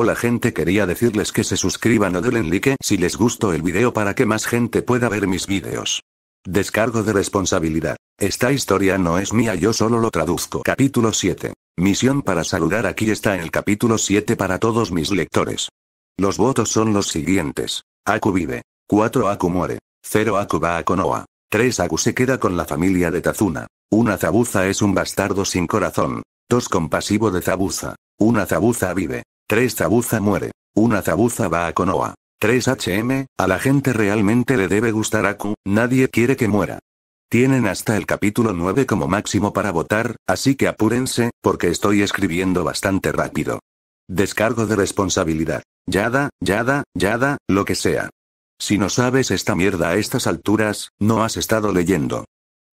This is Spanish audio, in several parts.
Hola gente quería decirles que se suscriban o den like si les gustó el video para que más gente pueda ver mis videos. Descargo de responsabilidad. Esta historia no es mía, yo solo lo traduzco. Capítulo 7. Misión para saludar aquí está el capítulo 7 para todos mis lectores. Los votos son los siguientes. Aku vive. 4 Aku muere. 0 Aku va a Konoha. 3 Aku se queda con la familia de Tazuna. Una Zabuza es un bastardo sin corazón. 2 Compasivo de Zabuza. Una Zabuza vive. 3. Zabuza muere. Una Zabuza va a Konoa. 3 HM, a la gente realmente le debe gustar Aku, nadie quiere que muera. Tienen hasta el capítulo 9 como máximo para votar, así que apúrense, porque estoy escribiendo bastante rápido. Descargo de responsabilidad. Yada, yada, yada, lo que sea. Si no sabes esta mierda a estas alturas, no has estado leyendo.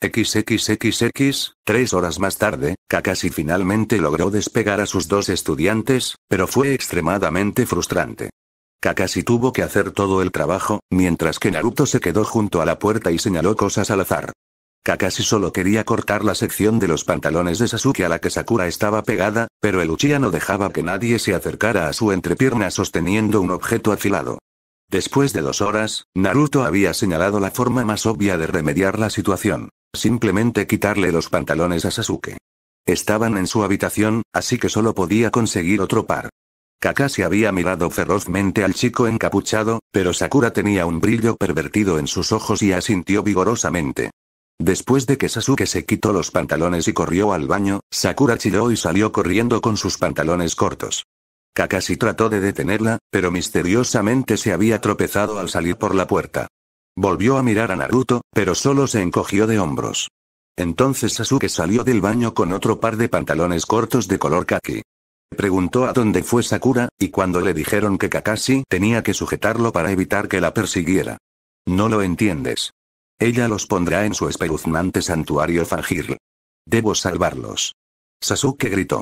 XXXX, tres horas más tarde, Kakashi finalmente logró despegar a sus dos estudiantes, pero fue extremadamente frustrante. Kakashi tuvo que hacer todo el trabajo, mientras que Naruto se quedó junto a la puerta y señaló cosas al azar. Kakashi solo quería cortar la sección de los pantalones de Sasuke a la que Sakura estaba pegada, pero el Uchiha no dejaba que nadie se acercara a su entrepierna sosteniendo un objeto afilado. Después de dos horas, Naruto había señalado la forma más obvia de remediar la situación simplemente quitarle los pantalones a Sasuke. Estaban en su habitación, así que solo podía conseguir otro par. Kakashi había mirado ferozmente al chico encapuchado, pero Sakura tenía un brillo pervertido en sus ojos y asintió vigorosamente. Después de que Sasuke se quitó los pantalones y corrió al baño, Sakura chilló y salió corriendo con sus pantalones cortos. Kakashi trató de detenerla, pero misteriosamente se había tropezado al salir por la puerta. Volvió a mirar a Naruto, pero solo se encogió de hombros. Entonces Sasuke salió del baño con otro par de pantalones cortos de color kaki. Preguntó a dónde fue Sakura, y cuando le dijeron que Kakashi tenía que sujetarlo para evitar que la persiguiera. No lo entiendes. Ella los pondrá en su espeluznante santuario Fangirl. Debo salvarlos. Sasuke gritó.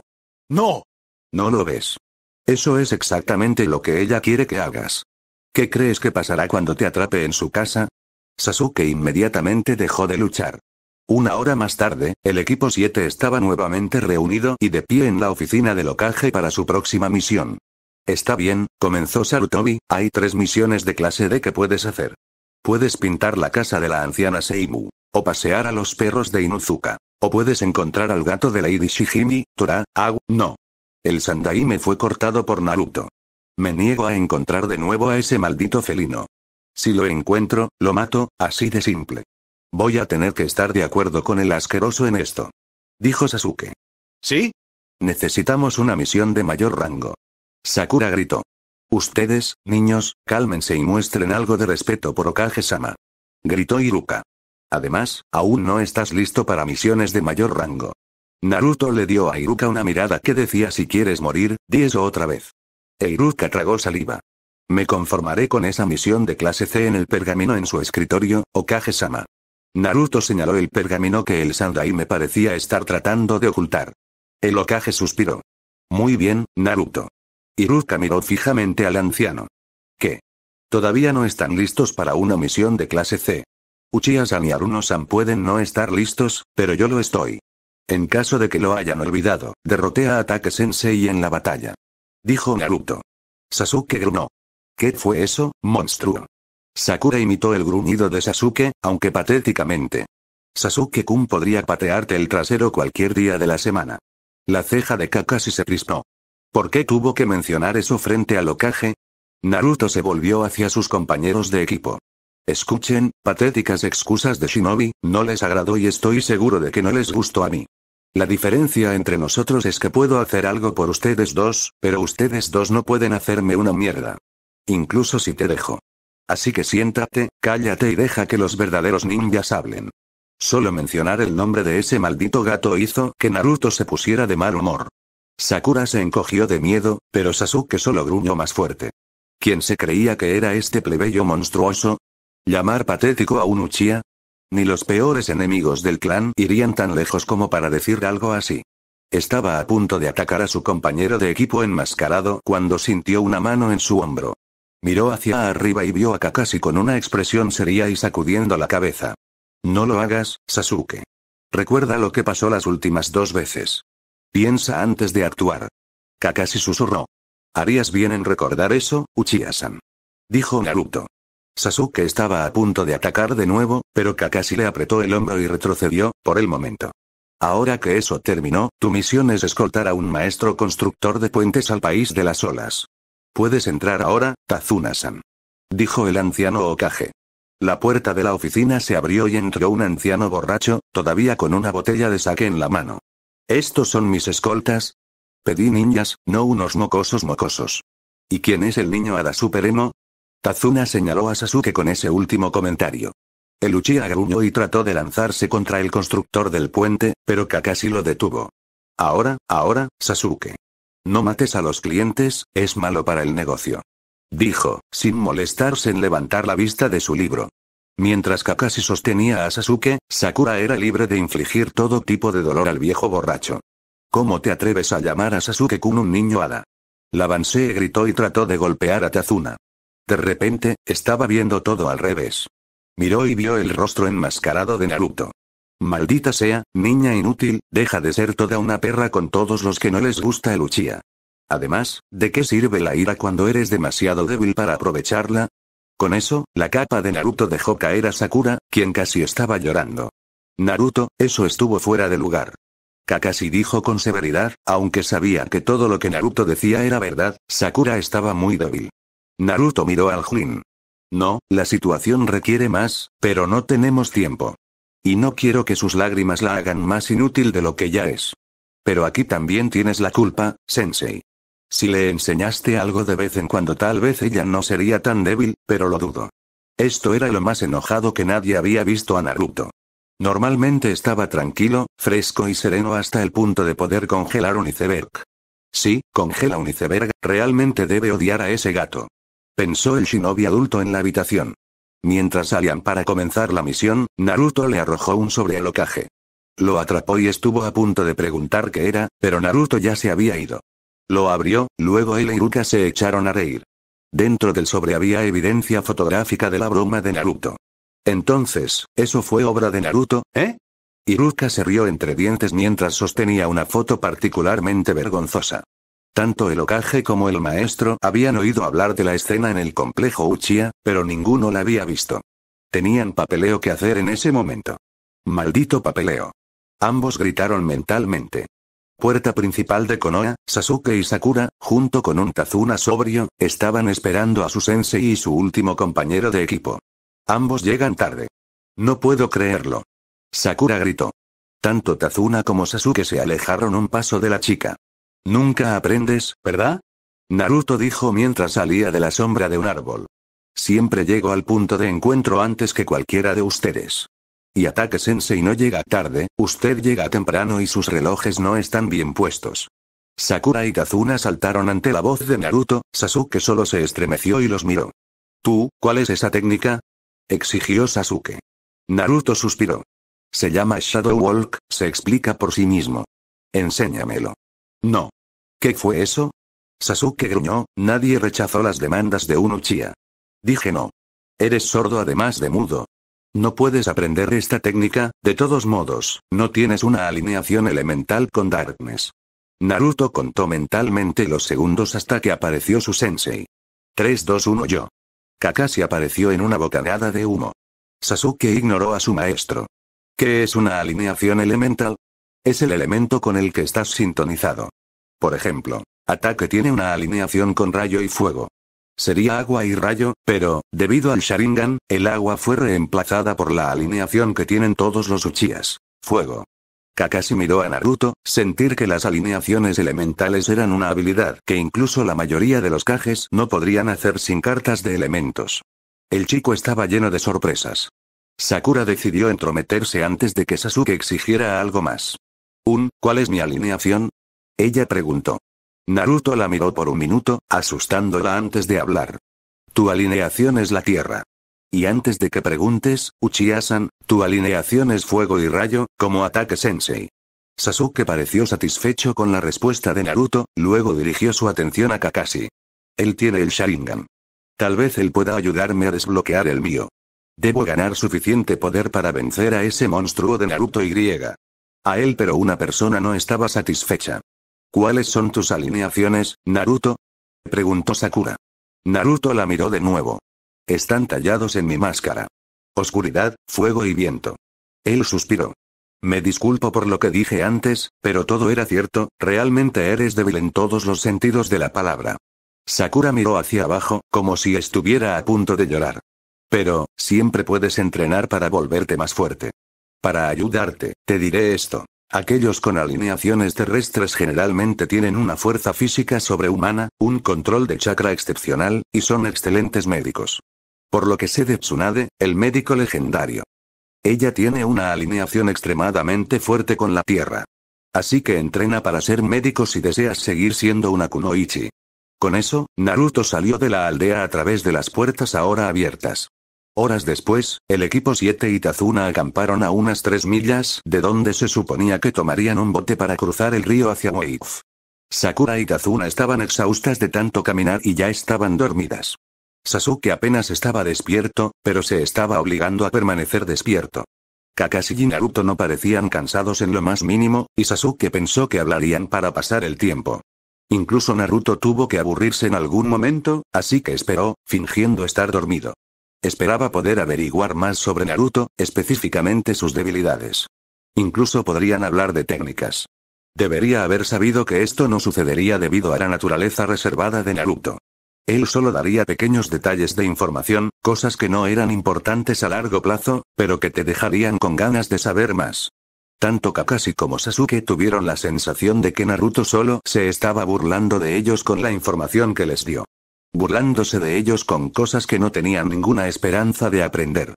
¡No! No lo ves. Eso es exactamente lo que ella quiere que hagas. ¿Qué crees que pasará cuando te atrape en su casa? Sasuke inmediatamente dejó de luchar. Una hora más tarde, el equipo 7 estaba nuevamente reunido y de pie en la oficina de locaje para su próxima misión. Está bien, comenzó Sarutobi, hay tres misiones de clase D que puedes hacer. Puedes pintar la casa de la anciana Seimu, o pasear a los perros de Inuzuka, o puedes encontrar al gato de Lady Shijimi, Tora, Agu, no. El Sandaime fue cortado por Naruto. Me niego a encontrar de nuevo a ese maldito felino. Si lo encuentro, lo mato, así de simple. Voy a tener que estar de acuerdo con el asqueroso en esto. Dijo Sasuke. ¿Sí? Necesitamos una misión de mayor rango. Sakura gritó. Ustedes, niños, cálmense y muestren algo de respeto por Okage-sama. Gritó Iruka. Además, aún no estás listo para misiones de mayor rango. Naruto le dio a Iruka una mirada que decía si quieres morir, di eso otra vez. Iruka tragó saliva. Me conformaré con esa misión de clase C en el pergamino en su escritorio, Okage-sama. Naruto señaló el pergamino que el Sandai me parecía estar tratando de ocultar. El Okage suspiró. Muy bien, Naruto. Iruka miró fijamente al anciano. ¿Qué? Todavía no están listos para una misión de clase C. Uchiha-san y Aruno-san pueden no estar listos, pero yo lo estoy. En caso de que lo hayan olvidado, derroté a Ataque Sensei en la batalla. Dijo Naruto. Sasuke grunó. ¿Qué fue eso, monstruo? Sakura imitó el gruñido de Sasuke, aunque patéticamente. Sasuke-kun podría patearte el trasero cualquier día de la semana. La ceja de Kakashi se crispó. ¿Por qué tuvo que mencionar eso frente al Okage? Naruto se volvió hacia sus compañeros de equipo. Escuchen, patéticas excusas de Shinobi, no les agradó y estoy seguro de que no les gustó a mí. La diferencia entre nosotros es que puedo hacer algo por ustedes dos, pero ustedes dos no pueden hacerme una mierda. Incluso si te dejo. Así que siéntate, cállate y deja que los verdaderos ninjas hablen. Solo mencionar el nombre de ese maldito gato hizo que Naruto se pusiera de mal humor. Sakura se encogió de miedo, pero Sasuke solo gruñó más fuerte. ¿Quién se creía que era este plebeyo monstruoso? ¿Llamar patético a un Uchiha? Ni los peores enemigos del clan irían tan lejos como para decir algo así. Estaba a punto de atacar a su compañero de equipo enmascarado cuando sintió una mano en su hombro. Miró hacia arriba y vio a Kakashi con una expresión seria y sacudiendo la cabeza. No lo hagas, Sasuke. Recuerda lo que pasó las últimas dos veces. Piensa antes de actuar. Kakashi susurró. Harías bien en recordar eso, Uchiha-san. Dijo Naruto. Sasuke estaba a punto de atacar de nuevo, pero Kakashi le apretó el hombro y retrocedió, por el momento. Ahora que eso terminó, tu misión es escoltar a un maestro constructor de puentes al país de las olas. Puedes entrar ahora, Tazuna-san. Dijo el anciano Okage. La puerta de la oficina se abrió y entró un anciano borracho, todavía con una botella de sake en la mano. ¿Estos son mis escoltas? Pedí niñas, no unos mocosos mocosos. ¿Y quién es el niño Ada Tazuna señaló a Sasuke con ese último comentario. El Uchiha gruñó y trató de lanzarse contra el constructor del puente, pero Kakashi lo detuvo. Ahora, ahora, Sasuke. No mates a los clientes, es malo para el negocio. Dijo, sin molestarse en levantar la vista de su libro. Mientras Kakashi sostenía a Sasuke, Sakura era libre de infligir todo tipo de dolor al viejo borracho. ¿Cómo te atreves a llamar a Sasuke-kun un niño hada? La gritó y trató de golpear a Tazuna. De repente, estaba viendo todo al revés. Miró y vio el rostro enmascarado de Naruto. Maldita sea, niña inútil, deja de ser toda una perra con todos los que no les gusta el Uchiha. Además, ¿de qué sirve la ira cuando eres demasiado débil para aprovecharla? Con eso, la capa de Naruto dejó caer a Sakura, quien casi estaba llorando. Naruto, eso estuvo fuera de lugar. Kakashi dijo con severidad, aunque sabía que todo lo que Naruto decía era verdad, Sakura estaba muy débil. Naruto miró al Jin. No, la situación requiere más, pero no tenemos tiempo. Y no quiero que sus lágrimas la hagan más inútil de lo que ya es. Pero aquí también tienes la culpa, Sensei. Si le enseñaste algo de vez en cuando tal vez ella no sería tan débil, pero lo dudo. Esto era lo más enojado que nadie había visto a Naruto. Normalmente estaba tranquilo, fresco y sereno hasta el punto de poder congelar un iceberg. Sí, congela un iceberg, realmente debe odiar a ese gato pensó el shinobi adulto en la habitación. Mientras salían para comenzar la misión, Naruto le arrojó un sobre ocaje. Lo atrapó y estuvo a punto de preguntar qué era, pero Naruto ya se había ido. Lo abrió, luego él y e Iruka se echaron a reír. Dentro del sobre había evidencia fotográfica de la broma de Naruto. Entonces, ¿eso fue obra de Naruto, eh? Iruka se rió entre dientes mientras sostenía una foto particularmente vergonzosa. Tanto el Okage como el maestro habían oído hablar de la escena en el complejo Uchiha, pero ninguno la había visto. Tenían papeleo que hacer en ese momento. Maldito papeleo. Ambos gritaron mentalmente. Puerta principal de Konoha, Sasuke y Sakura, junto con un Tazuna sobrio, estaban esperando a su sensei y su último compañero de equipo. Ambos llegan tarde. No puedo creerlo. Sakura gritó. Tanto Tazuna como Sasuke se alejaron un paso de la chica. Nunca aprendes, ¿verdad? Naruto dijo mientras salía de la sombra de un árbol. Siempre llego al punto de encuentro antes que cualquiera de ustedes. Y ataque Sensei no llega tarde, usted llega temprano y sus relojes no están bien puestos. Sakura y Kazuna saltaron ante la voz de Naruto, Sasuke solo se estremeció y los miró. ¿Tú, cuál es esa técnica? exigió Sasuke. Naruto suspiró. Se llama Shadow Walk, se explica por sí mismo. Enséñamelo. No. ¿Qué fue eso? Sasuke gruñó, nadie rechazó las demandas de un Uchiha. Dije no. Eres sordo además de mudo. No puedes aprender esta técnica, de todos modos, no tienes una alineación elemental con Darkness. Naruto contó mentalmente los segundos hasta que apareció su sensei. 3, 2, 1 yo. Kakashi apareció en una bocanada de humo. Sasuke ignoró a su maestro. ¿Qué es una alineación elemental? Es el elemento con el que estás sintonizado. Por ejemplo, ataque tiene una alineación con rayo y fuego. Sería agua y rayo, pero, debido al Sharingan, el agua fue reemplazada por la alineación que tienen todos los Uchias. Fuego. Kakashi miró a Naruto, sentir que las alineaciones elementales eran una habilidad que incluso la mayoría de los Kages no podrían hacer sin cartas de elementos. El chico estaba lleno de sorpresas. Sakura decidió entrometerse antes de que Sasuke exigiera algo más. Un, ¿cuál es mi alineación? Ella preguntó. Naruto la miró por un minuto, asustándola antes de hablar. Tu alineación es la tierra. Y antes de que preguntes, uchiha tu alineación es fuego y rayo, como ataque sensei. Sasuke pareció satisfecho con la respuesta de Naruto, luego dirigió su atención a Kakashi. Él tiene el Sharingan. Tal vez él pueda ayudarme a desbloquear el mío. Debo ganar suficiente poder para vencer a ese monstruo de Naruto y griega. A él pero una persona no estaba satisfecha. ¿Cuáles son tus alineaciones, Naruto? preguntó Sakura. Naruto la miró de nuevo. Están tallados en mi máscara. Oscuridad, fuego y viento. Él suspiró. Me disculpo por lo que dije antes, pero todo era cierto, realmente eres débil en todos los sentidos de la palabra. Sakura miró hacia abajo, como si estuviera a punto de llorar. Pero, siempre puedes entrenar para volverte más fuerte. Para ayudarte, te diré esto. Aquellos con alineaciones terrestres generalmente tienen una fuerza física sobrehumana, un control de chakra excepcional, y son excelentes médicos. Por lo que sé de Tsunade, el médico legendario. Ella tiene una alineación extremadamente fuerte con la Tierra. Así que entrena para ser médico si deseas seguir siendo una kunoichi. Con eso, Naruto salió de la aldea a través de las puertas ahora abiertas. Horas después, el equipo 7 y Tazuna acamparon a unas 3 millas de donde se suponía que tomarían un bote para cruzar el río hacia Moif. Sakura y Tazuna estaban exhaustas de tanto caminar y ya estaban dormidas. Sasuke apenas estaba despierto, pero se estaba obligando a permanecer despierto. Kakashi y Naruto no parecían cansados en lo más mínimo, y Sasuke pensó que hablarían para pasar el tiempo. Incluso Naruto tuvo que aburrirse en algún momento, así que esperó, fingiendo estar dormido. Esperaba poder averiguar más sobre Naruto, específicamente sus debilidades. Incluso podrían hablar de técnicas. Debería haber sabido que esto no sucedería debido a la naturaleza reservada de Naruto. Él solo daría pequeños detalles de información, cosas que no eran importantes a largo plazo, pero que te dejarían con ganas de saber más. Tanto Kakashi como Sasuke tuvieron la sensación de que Naruto solo se estaba burlando de ellos con la información que les dio burlándose de ellos con cosas que no tenían ninguna esperanza de aprender.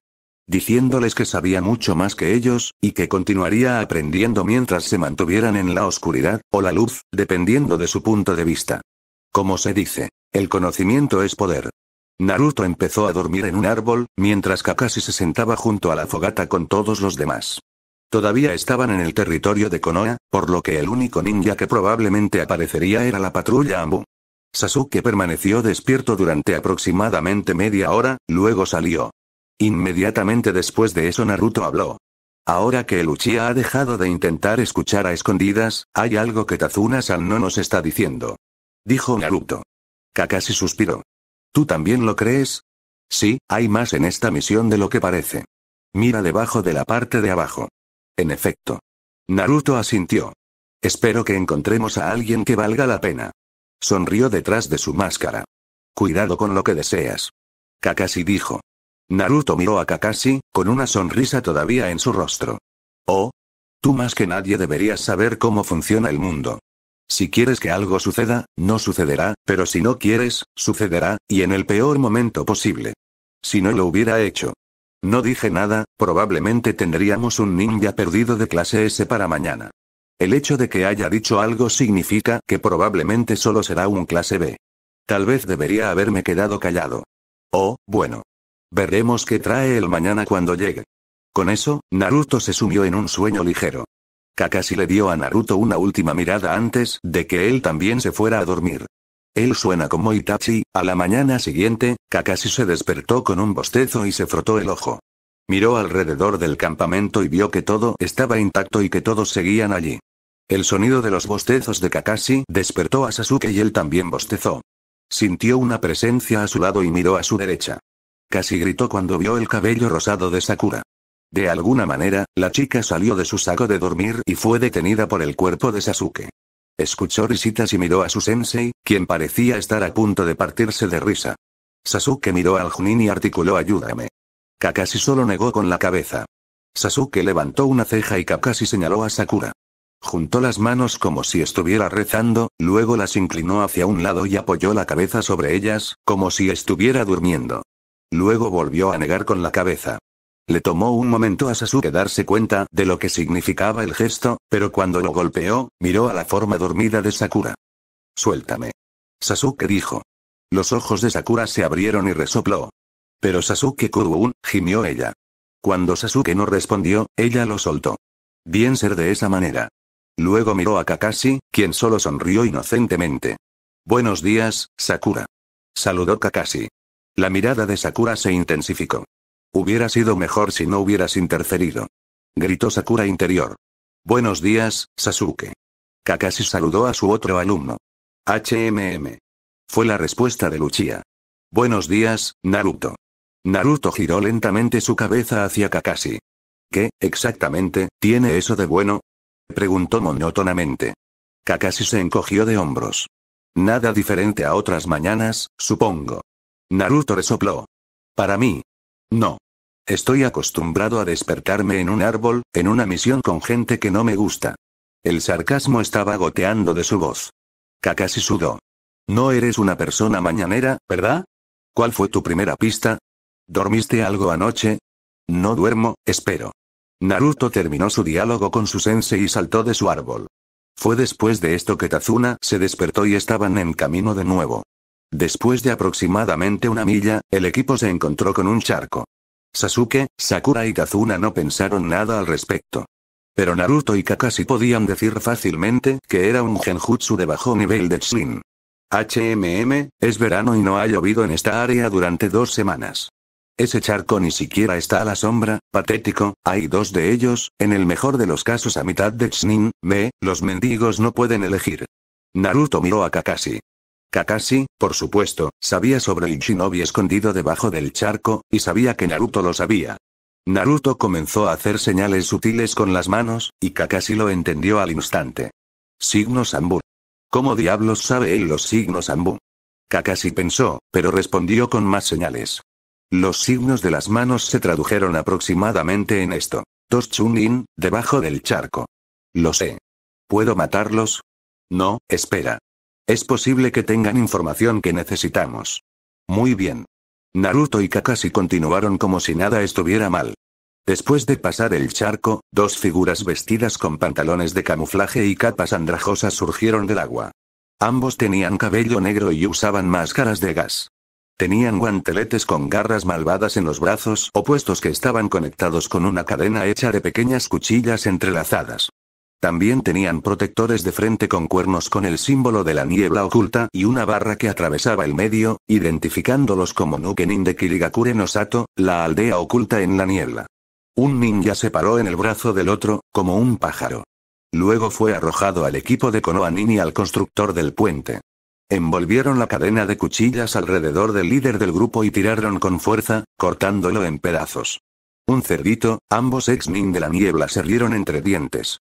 Diciéndoles que sabía mucho más que ellos, y que continuaría aprendiendo mientras se mantuvieran en la oscuridad, o la luz, dependiendo de su punto de vista. Como se dice, el conocimiento es poder. Naruto empezó a dormir en un árbol, mientras Kakashi se sentaba junto a la fogata con todos los demás. Todavía estaban en el territorio de Konoha, por lo que el único ninja que probablemente aparecería era la patrulla Ambu. Sasuke permaneció despierto durante aproximadamente media hora, luego salió. Inmediatamente después de eso Naruto habló. Ahora que el ha dejado de intentar escuchar a escondidas, hay algo que Tazuna-san no nos está diciendo. Dijo Naruto. Kakashi suspiró. ¿Tú también lo crees? Sí, hay más en esta misión de lo que parece. Mira debajo de la parte de abajo. En efecto. Naruto asintió. Espero que encontremos a alguien que valga la pena. Sonrió detrás de su máscara. Cuidado con lo que deseas. Kakashi dijo. Naruto miró a Kakashi, con una sonrisa todavía en su rostro. Oh. Tú más que nadie deberías saber cómo funciona el mundo. Si quieres que algo suceda, no sucederá, pero si no quieres, sucederá, y en el peor momento posible. Si no lo hubiera hecho. No dije nada, probablemente tendríamos un ninja perdido de clase S para mañana. El hecho de que haya dicho algo significa que probablemente solo será un clase B. Tal vez debería haberme quedado callado. Oh, bueno. Veremos qué trae el mañana cuando llegue. Con eso, Naruto se sumió en un sueño ligero. Kakashi le dio a Naruto una última mirada antes de que él también se fuera a dormir. Él suena como Itachi, a la mañana siguiente, Kakashi se despertó con un bostezo y se frotó el ojo. Miró alrededor del campamento y vio que todo estaba intacto y que todos seguían allí. El sonido de los bostezos de Kakashi despertó a Sasuke y él también bostezó. Sintió una presencia a su lado y miró a su derecha. Casi gritó cuando vio el cabello rosado de Sakura. De alguna manera, la chica salió de su saco de dormir y fue detenida por el cuerpo de Sasuke. Escuchó risitas y miró a su sensei, quien parecía estar a punto de partirse de risa. Sasuke miró al Junin y articuló ayúdame. Kakashi solo negó con la cabeza. Sasuke levantó una ceja y Kakashi señaló a Sakura. Juntó las manos como si estuviera rezando, luego las inclinó hacia un lado y apoyó la cabeza sobre ellas, como si estuviera durmiendo. Luego volvió a negar con la cabeza. Le tomó un momento a Sasuke darse cuenta de lo que significaba el gesto, pero cuando lo golpeó, miró a la forma dormida de Sakura. Suéltame. Sasuke dijo. Los ojos de Sakura se abrieron y resopló. Pero Sasuke Kuruun, gimió ella. Cuando Sasuke no respondió, ella lo soltó. Bien ser de esa manera. Luego miró a Kakashi, quien solo sonrió inocentemente. Buenos días, Sakura. Saludó Kakashi. La mirada de Sakura se intensificó. Hubiera sido mejor si no hubieras interferido. Gritó Sakura interior. Buenos días, Sasuke. Kakashi saludó a su otro alumno. HMM. Fue la respuesta de Luchia. Buenos días, Naruto. Naruto giró lentamente su cabeza hacia Kakashi. ¿Qué, exactamente, tiene eso de bueno? Preguntó monótonamente. Kakashi se encogió de hombros. Nada diferente a otras mañanas, supongo. Naruto resopló. Para mí. No. Estoy acostumbrado a despertarme en un árbol, en una misión con gente que no me gusta. El sarcasmo estaba goteando de su voz. Kakashi sudó. No eres una persona mañanera, ¿verdad? ¿Cuál fue tu primera pista? ¿Dormiste algo anoche? No duermo, espero. Naruto terminó su diálogo con su sensei y saltó de su árbol. Fue después de esto que Tazuna se despertó y estaban en camino de nuevo. Después de aproximadamente una milla, el equipo se encontró con un charco. Sasuke, Sakura y Tazuna no pensaron nada al respecto. Pero Naruto y Kakashi podían decir fácilmente que era un genjutsu de bajo nivel de Shin. HMM, es verano y no ha llovido en esta área durante dos semanas. Ese charco ni siquiera está a la sombra, patético, hay dos de ellos, en el mejor de los casos a mitad de Chinin, Me, los mendigos no pueden elegir. Naruto miró a Kakashi. Kakashi, por supuesto, sabía sobre el shinobi escondido debajo del charco, y sabía que Naruto lo sabía. Naruto comenzó a hacer señales sutiles con las manos, y Kakashi lo entendió al instante. Signo Sambu. ¿Cómo diablos sabe él los signos Sambu? Kakashi pensó, pero respondió con más señales. Los signos de las manos se tradujeron aproximadamente en esto. Dos Chunin, debajo del charco. Lo sé. ¿Puedo matarlos? No, espera. Es posible que tengan información que necesitamos. Muy bien. Naruto y Kakashi continuaron como si nada estuviera mal. Después de pasar el charco, dos figuras vestidas con pantalones de camuflaje y capas andrajosas surgieron del agua. Ambos tenían cabello negro y usaban máscaras de gas. Tenían guanteletes con garras malvadas en los brazos opuestos que estaban conectados con una cadena hecha de pequeñas cuchillas entrelazadas. También tenían protectores de frente con cuernos con el símbolo de la niebla oculta y una barra que atravesaba el medio, identificándolos como Nukenin de Kirigakure no Sato, la aldea oculta en la niebla. Un ninja se paró en el brazo del otro, como un pájaro. Luego fue arrojado al equipo de Konohanin y al constructor del puente. Envolvieron la cadena de cuchillas alrededor del líder del grupo y tiraron con fuerza, cortándolo en pedazos. Un cerdito, ambos ex min de la niebla se rieron entre dientes.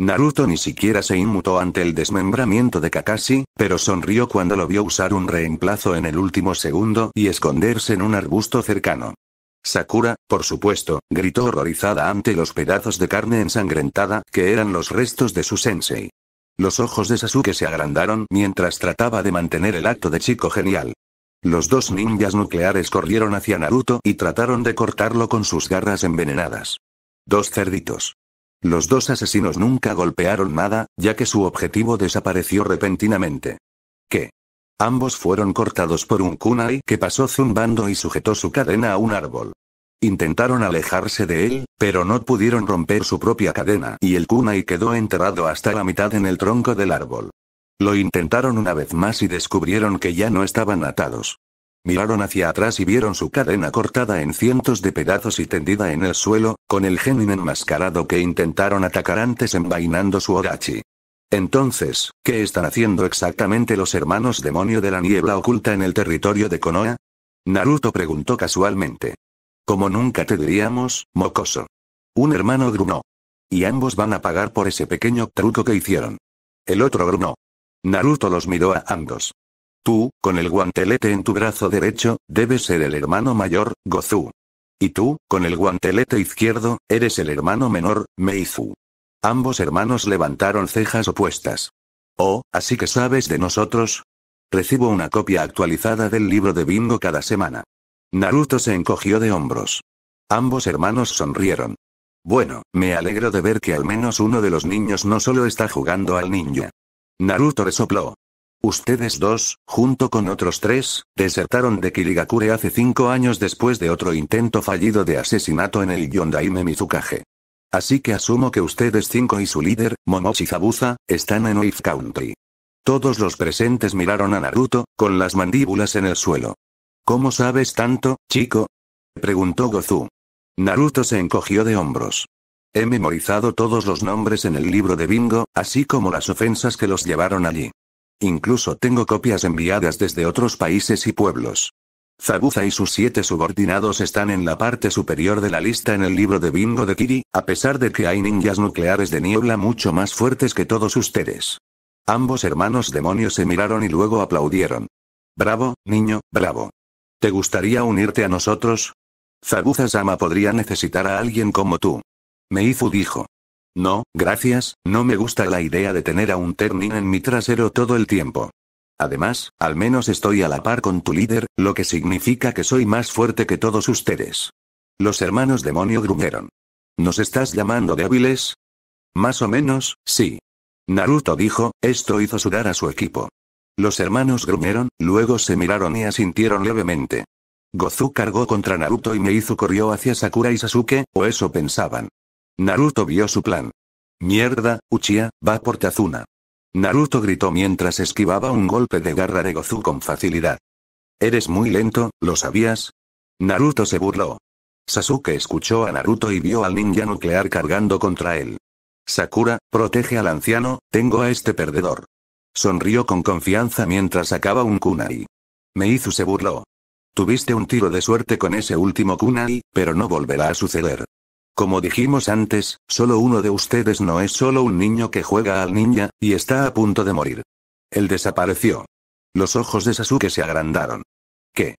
Naruto ni siquiera se inmutó ante el desmembramiento de Kakashi, pero sonrió cuando lo vio usar un reemplazo en el último segundo y esconderse en un arbusto cercano. Sakura, por supuesto, gritó horrorizada ante los pedazos de carne ensangrentada que eran los restos de su sensei. Los ojos de Sasuke se agrandaron mientras trataba de mantener el acto de chico genial. Los dos ninjas nucleares corrieron hacia Naruto y trataron de cortarlo con sus garras envenenadas. Dos cerditos. Los dos asesinos nunca golpearon nada, ya que su objetivo desapareció repentinamente. ¿Qué? Ambos fueron cortados por un kunai que pasó zumbando y sujetó su cadena a un árbol. Intentaron alejarse de él, pero no pudieron romper su propia cadena y el kunai quedó enterrado hasta la mitad en el tronco del árbol. Lo intentaron una vez más y descubrieron que ya no estaban atados. Miraron hacia atrás y vieron su cadena cortada en cientos de pedazos y tendida en el suelo, con el genin enmascarado que intentaron atacar antes envainando su ogachi. Entonces, ¿qué están haciendo exactamente los hermanos demonio de la niebla oculta en el territorio de Konoha? Naruto preguntó casualmente. Como nunca te diríamos, mocoso. Un hermano grunó. Y ambos van a pagar por ese pequeño truco que hicieron. El otro grunó. Naruto los miró a ambos. Tú, con el guantelete en tu brazo derecho, debes ser el hermano mayor, Gozu. Y tú, con el guantelete izquierdo, eres el hermano menor, Meizu. Ambos hermanos levantaron cejas opuestas. Oh, así que sabes de nosotros. Recibo una copia actualizada del libro de bingo cada semana. Naruto se encogió de hombros. Ambos hermanos sonrieron. Bueno, me alegro de ver que al menos uno de los niños no solo está jugando al ninja. Naruto resopló. Ustedes dos, junto con otros tres, desertaron de Kirigakure hace cinco años después de otro intento fallido de asesinato en el Yondaime Mizukage. Así que asumo que ustedes cinco y su líder, Momochi Zabuza, están en Oif Country. Todos los presentes miraron a Naruto, con las mandíbulas en el suelo. ¿Cómo sabes tanto, chico? preguntó Gozu. Naruto se encogió de hombros. He memorizado todos los nombres en el libro de bingo, así como las ofensas que los llevaron allí. Incluso tengo copias enviadas desde otros países y pueblos. Zabuza y sus siete subordinados están en la parte superior de la lista en el libro de bingo de Kiri, a pesar de que hay ninjas nucleares de niebla mucho más fuertes que todos ustedes. Ambos hermanos demonios se miraron y luego aplaudieron. Bravo, niño, bravo. ¿Te gustaría unirte a nosotros? Zabuza-sama podría necesitar a alguien como tú. Meifu dijo. No, gracias, no me gusta la idea de tener a un Ternin en mi trasero todo el tiempo. Además, al menos estoy a la par con tu líder, lo que significa que soy más fuerte que todos ustedes. Los hermanos demonio gruñeron. ¿Nos estás llamando débiles? Más o menos, sí. Naruto dijo, esto hizo sudar a su equipo. Los hermanos gruñeron, luego se miraron y asintieron levemente. Gozu cargó contra Naruto y Meizu corrió hacia Sakura y Sasuke, o eso pensaban. Naruto vio su plan. Mierda, Uchiha, va por Tazuna. Naruto gritó mientras esquivaba un golpe de garra de Gozu con facilidad. Eres muy lento, ¿lo sabías? Naruto se burló. Sasuke escuchó a Naruto y vio al ninja nuclear cargando contra él. Sakura, protege al anciano, tengo a este perdedor. Sonrió con confianza mientras sacaba un kunai. hizo se burló. Tuviste un tiro de suerte con ese último kunai, pero no volverá a suceder. Como dijimos antes, solo uno de ustedes no es solo un niño que juega al ninja, y está a punto de morir. Él desapareció. Los ojos de Sasuke se agrandaron. ¿Qué?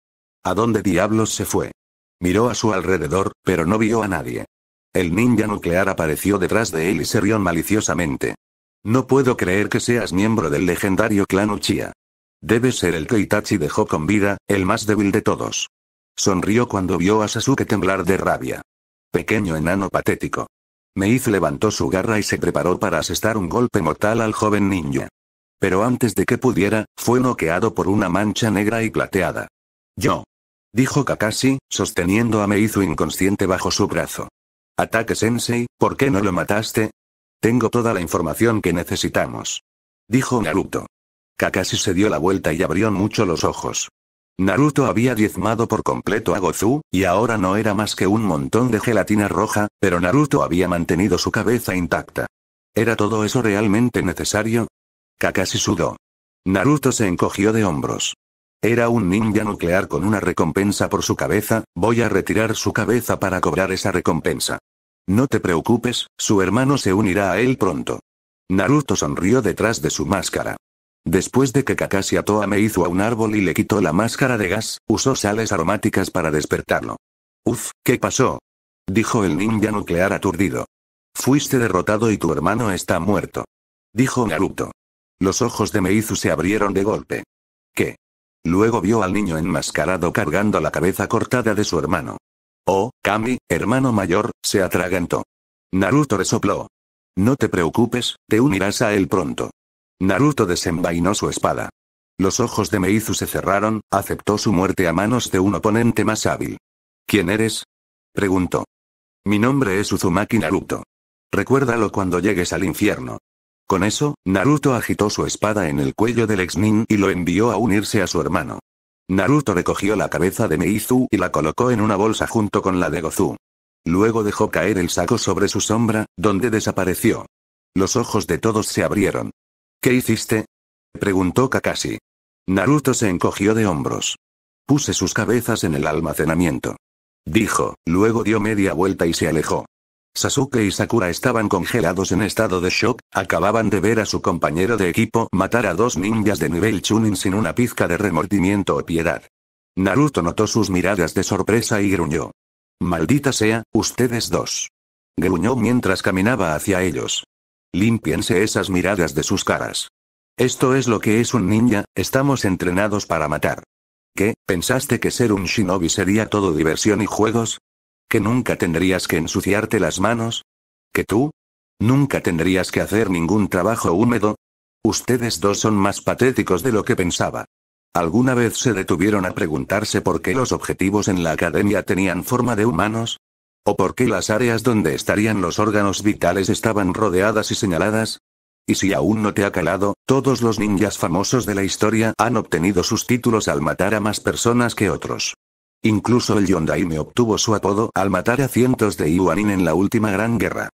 ¿A dónde diablos se fue? Miró a su alrededor, pero no vio a nadie. El ninja nuclear apareció detrás de él y se rió maliciosamente. No puedo creer que seas miembro del legendario clan Uchiha. Debes ser el que Itachi dejó con vida, el más débil de todos. Sonrió cuando vio a Sasuke temblar de rabia. Pequeño enano patético. Meiz levantó su garra y se preparó para asestar un golpe mortal al joven ninja. Pero antes de que pudiera, fue noqueado por una mancha negra y plateada. Yo. Dijo Kakashi, sosteniendo a Meizu inconsciente bajo su brazo. Ataque sensei, ¿por qué no lo mataste? Tengo toda la información que necesitamos. Dijo Naruto. Kakashi se dio la vuelta y abrió mucho los ojos. Naruto había diezmado por completo a Gozu, y ahora no era más que un montón de gelatina roja, pero Naruto había mantenido su cabeza intacta. ¿Era todo eso realmente necesario? Kakashi sudó. Naruto se encogió de hombros. Era un ninja nuclear con una recompensa por su cabeza, voy a retirar su cabeza para cobrar esa recompensa. No te preocupes, su hermano se unirá a él pronto. Naruto sonrió detrás de su máscara. Después de que Kakashi ató a Meizu a un árbol y le quitó la máscara de gas, usó sales aromáticas para despertarlo. Uf, ¿qué pasó? Dijo el ninja nuclear aturdido. Fuiste derrotado y tu hermano está muerto. Dijo Naruto. Los ojos de Meizu se abrieron de golpe. ¿Qué? Luego vio al niño enmascarado cargando la cabeza cortada de su hermano. Oh, Kami, hermano mayor, se atragantó. Naruto resopló. No te preocupes, te unirás a él pronto. Naruto desenvainó su espada. Los ojos de Meizu se cerraron, aceptó su muerte a manos de un oponente más hábil. ¿Quién eres? preguntó. Mi nombre es Uzumaki Naruto. Recuérdalo cuando llegues al infierno. Con eso, Naruto agitó su espada en el cuello del ex-nin y lo envió a unirse a su hermano. Naruto recogió la cabeza de Meizu y la colocó en una bolsa junto con la de Gozu. Luego dejó caer el saco sobre su sombra, donde desapareció. Los ojos de todos se abrieron. ¿Qué hiciste? preguntó Kakashi. Naruto se encogió de hombros. Puse sus cabezas en el almacenamiento. Dijo, luego dio media vuelta y se alejó. Sasuke y Sakura estaban congelados en estado de shock, acababan de ver a su compañero de equipo matar a dos ninjas de nivel Chunin sin una pizca de remordimiento o piedad. Naruto notó sus miradas de sorpresa y gruñó. Maldita sea, ustedes dos. Gruñó mientras caminaba hacia ellos. Limpiense esas miradas de sus caras. Esto es lo que es un ninja, estamos entrenados para matar. ¿Qué? ¿Pensaste que ser un shinobi sería todo diversión y juegos? ¿Que nunca tendrías que ensuciarte las manos? ¿Que tú? ¿Nunca tendrías que hacer ningún trabajo húmedo? Ustedes dos son más patéticos de lo que pensaba. ¿Alguna vez se detuvieron a preguntarse por qué los objetivos en la academia tenían forma de humanos? ¿O por qué las áreas donde estarían los órganos vitales estaban rodeadas y señaladas? Y si aún no te ha calado, todos los ninjas famosos de la historia han obtenido sus títulos al matar a más personas que otros. Incluso el Yondaime obtuvo su apodo al matar a cientos de Iwanin en la última gran guerra.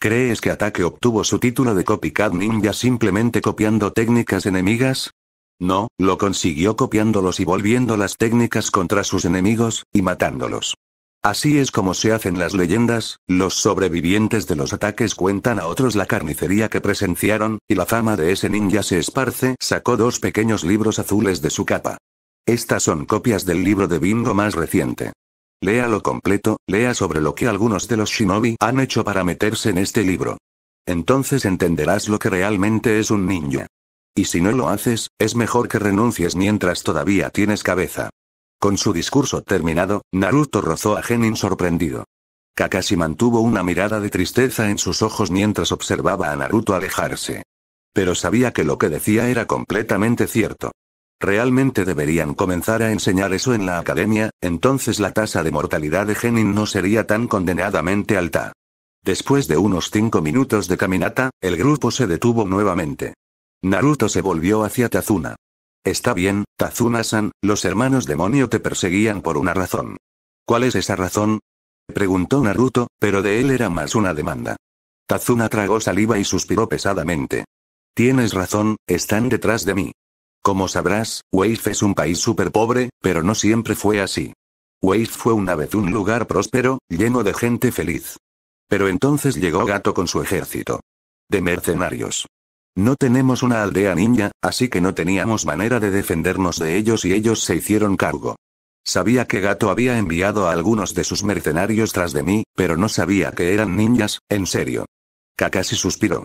¿Crees que Ataque obtuvo su título de Copycat Ninja simplemente copiando técnicas enemigas? No, lo consiguió copiándolos y volviendo las técnicas contra sus enemigos, y matándolos. Así es como se hacen las leyendas, los sobrevivientes de los ataques cuentan a otros la carnicería que presenciaron, y la fama de ese ninja se esparce. Sacó dos pequeños libros azules de su capa. Estas son copias del libro de Bingo más reciente. Lea lo completo, lea sobre lo que algunos de los shinobi han hecho para meterse en este libro. Entonces entenderás lo que realmente es un ninja. Y si no lo haces, es mejor que renuncies mientras todavía tienes cabeza. Con su discurso terminado, Naruto rozó a Genin sorprendido. Kakashi mantuvo una mirada de tristeza en sus ojos mientras observaba a Naruto alejarse. Pero sabía que lo que decía era completamente cierto. Realmente deberían comenzar a enseñar eso en la academia, entonces la tasa de mortalidad de Genin no sería tan condenadamente alta. Después de unos cinco minutos de caminata, el grupo se detuvo nuevamente. Naruto se volvió hacia Tazuna. Está bien, Tazuna-san, los hermanos demonio te perseguían por una razón. ¿Cuál es esa razón? Preguntó Naruto, pero de él era más una demanda. Tazuna tragó saliva y suspiró pesadamente. Tienes razón, están detrás de mí. Como sabrás, Waif es un país súper pobre, pero no siempre fue así. Waif fue una vez un lugar próspero, lleno de gente feliz. Pero entonces llegó Gato con su ejército. De mercenarios. No tenemos una aldea ninja, así que no teníamos manera de defendernos de ellos y ellos se hicieron cargo. Sabía que Gato había enviado a algunos de sus mercenarios tras de mí, pero no sabía que eran ninjas, en serio. Kakashi suspiró.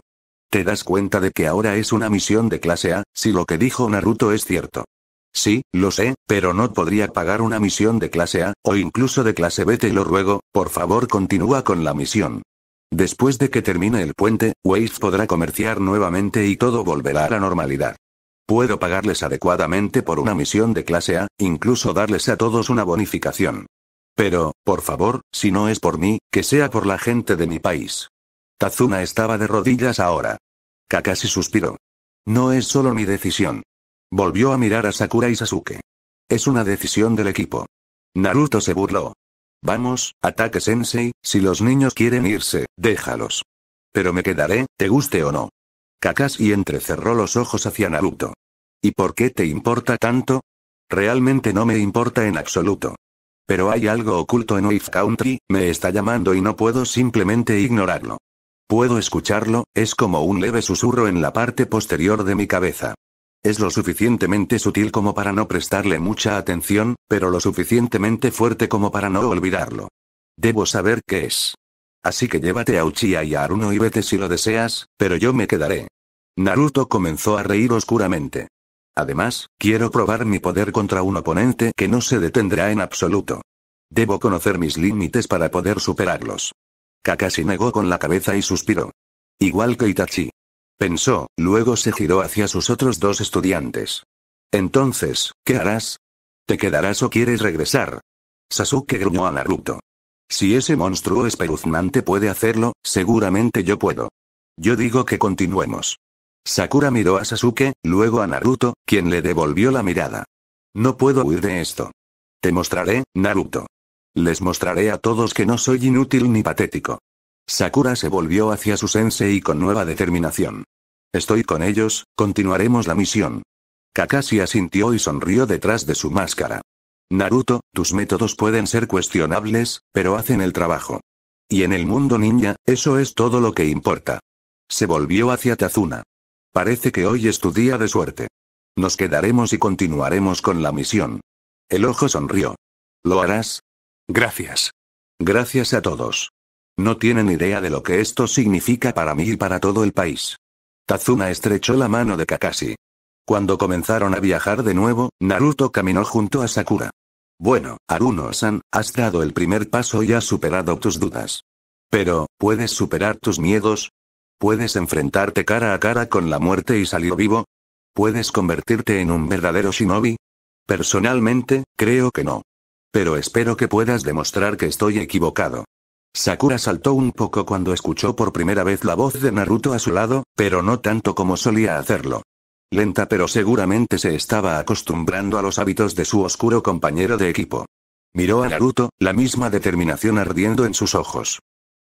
¿Te das cuenta de que ahora es una misión de clase A, si lo que dijo Naruto es cierto? Sí, lo sé, pero no podría pagar una misión de clase A, o incluso de clase B, te lo ruego, por favor continúa con la misión. Después de que termine el puente, Waze podrá comerciar nuevamente y todo volverá a la normalidad. Puedo pagarles adecuadamente por una misión de clase A, incluso darles a todos una bonificación. Pero, por favor, si no es por mí, que sea por la gente de mi país. Tazuna estaba de rodillas ahora. Kakashi suspiró. No es solo mi decisión. Volvió a mirar a Sakura y Sasuke. Es una decisión del equipo. Naruto se burló. Vamos, ataque sensei, si los niños quieren irse, déjalos. Pero me quedaré, te guste o no. Kakashi entrecerró los ojos hacia Naruto. ¿Y por qué te importa tanto? Realmente no me importa en absoluto. Pero hay algo oculto en Wave Country, me está llamando y no puedo simplemente ignorarlo. Puedo escucharlo, es como un leve susurro en la parte posterior de mi cabeza. Es lo suficientemente sutil como para no prestarle mucha atención, pero lo suficientemente fuerte como para no olvidarlo. Debo saber qué es. Así que llévate a Uchiha y a Aruno y vete si lo deseas, pero yo me quedaré. Naruto comenzó a reír oscuramente. Además, quiero probar mi poder contra un oponente que no se detendrá en absoluto. Debo conocer mis límites para poder superarlos. Kakashi negó con la cabeza y suspiró. Igual que Itachi. Pensó, luego se giró hacia sus otros dos estudiantes. Entonces, ¿qué harás? ¿Te quedarás o quieres regresar? Sasuke gruñó a Naruto. Si ese monstruo espeluznante puede hacerlo, seguramente yo puedo. Yo digo que continuemos. Sakura miró a Sasuke, luego a Naruto, quien le devolvió la mirada. No puedo huir de esto. Te mostraré, Naruto. Les mostraré a todos que no soy inútil ni patético. Sakura se volvió hacia su sensei con nueva determinación. Estoy con ellos, continuaremos la misión. Kakashi asintió y sonrió detrás de su máscara. Naruto, tus métodos pueden ser cuestionables, pero hacen el trabajo. Y en el mundo ninja, eso es todo lo que importa. Se volvió hacia Tazuna. Parece que hoy es tu día de suerte. Nos quedaremos y continuaremos con la misión. El ojo sonrió. ¿Lo harás? Gracias. Gracias a todos. No tienen idea de lo que esto significa para mí y para todo el país. Tazuna estrechó la mano de Kakashi. Cuando comenzaron a viajar de nuevo, Naruto caminó junto a Sakura. Bueno, Aruno-san, has dado el primer paso y has superado tus dudas. Pero, ¿puedes superar tus miedos? ¿Puedes enfrentarte cara a cara con la muerte y salir vivo? ¿Puedes convertirte en un verdadero shinobi? Personalmente, creo que no. Pero espero que puedas demostrar que estoy equivocado. Sakura saltó un poco cuando escuchó por primera vez la voz de Naruto a su lado, pero no tanto como solía hacerlo. Lenta pero seguramente se estaba acostumbrando a los hábitos de su oscuro compañero de equipo. Miró a Naruto, la misma determinación ardiendo en sus ojos.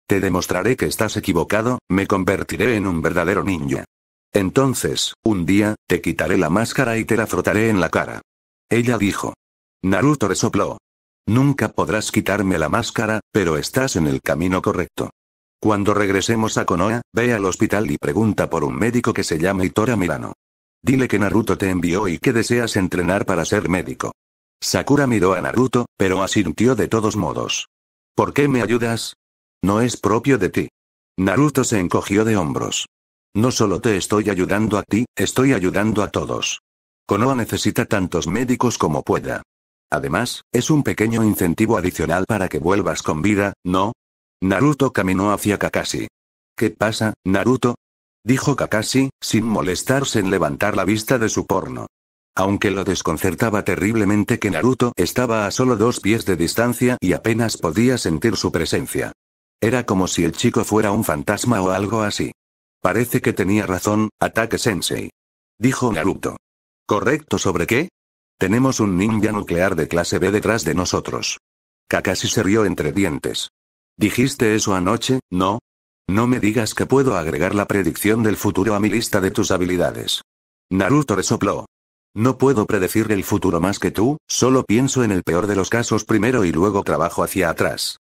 Te demostraré que estás equivocado, me convertiré en un verdadero ninja. Entonces, un día, te quitaré la máscara y te la frotaré en la cara. Ella dijo. Naruto resopló. Nunca podrás quitarme la máscara, pero estás en el camino correcto. Cuando regresemos a Konoha, ve al hospital y pregunta por un médico que se llama Itora Milano. Dile que Naruto te envió y que deseas entrenar para ser médico. Sakura miró a Naruto, pero asintió de todos modos. ¿Por qué me ayudas? No es propio de ti. Naruto se encogió de hombros. No solo te estoy ayudando a ti, estoy ayudando a todos. Konoha necesita tantos médicos como pueda. Además, es un pequeño incentivo adicional para que vuelvas con vida, ¿no? Naruto caminó hacia Kakashi. ¿Qué pasa, Naruto? Dijo Kakashi, sin molestarse en levantar la vista de su porno. Aunque lo desconcertaba terriblemente que Naruto estaba a solo dos pies de distancia y apenas podía sentir su presencia. Era como si el chico fuera un fantasma o algo así. Parece que tenía razón, ataque sensei. Dijo Naruto. ¿Correcto sobre qué? Tenemos un ninja nuclear de clase B detrás de nosotros. Kakashi se rió entre dientes. ¿Dijiste eso anoche, no? No me digas que puedo agregar la predicción del futuro a mi lista de tus habilidades. Naruto resopló. No puedo predecir el futuro más que tú, solo pienso en el peor de los casos primero y luego trabajo hacia atrás.